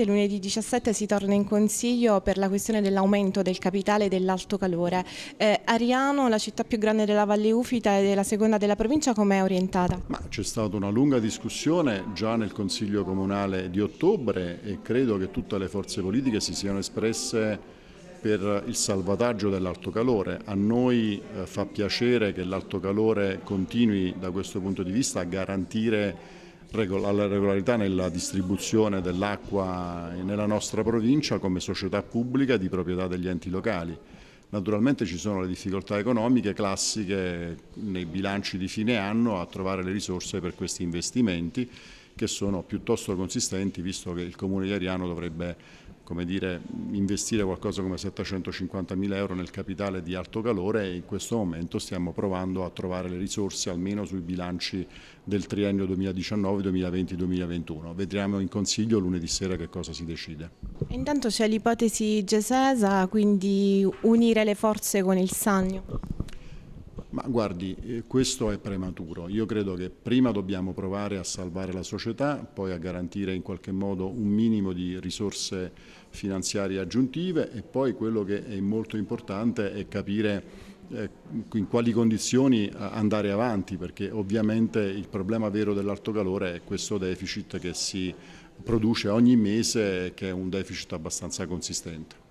17, lunedì 17 si torna in Consiglio per la questione dell'aumento del capitale dell'alto calore. Eh, Ariano, la città più grande della Valle Ufita e della seconda della provincia, com'è orientata? C'è stata una lunga discussione già nel Consiglio Comunale di ottobre e credo che tutte le forze politiche si siano espresse per il salvataggio dell'alto calore. A noi eh, fa piacere che l'alto calore continui da questo punto di vista a garantire alla regolarità nella distribuzione dell'acqua nella nostra provincia come società pubblica di proprietà degli enti locali. Naturalmente ci sono le difficoltà economiche classiche nei bilanci di fine anno a trovare le risorse per questi investimenti che sono piuttosto consistenti visto che il Comune di Ariano dovrebbe come dire, investire qualcosa come 750 mila euro nel capitale di alto calore e in questo momento stiamo provando a trovare le risorse almeno sui bilanci del triennio 2019, 2020, 2021. Vedremo in consiglio lunedì sera che cosa si decide. Intanto c'è l'ipotesi Gesesa, quindi unire le forze con il Sannio. Ma guardi, eh, questo è prematuro. Io credo che prima dobbiamo provare a salvare la società, poi a garantire in qualche modo un minimo di risorse finanziarie aggiuntive e poi quello che è molto importante è capire eh, in quali condizioni eh, andare avanti perché ovviamente il problema vero dell'alto calore è questo deficit che si produce ogni mese che è un deficit abbastanza consistente.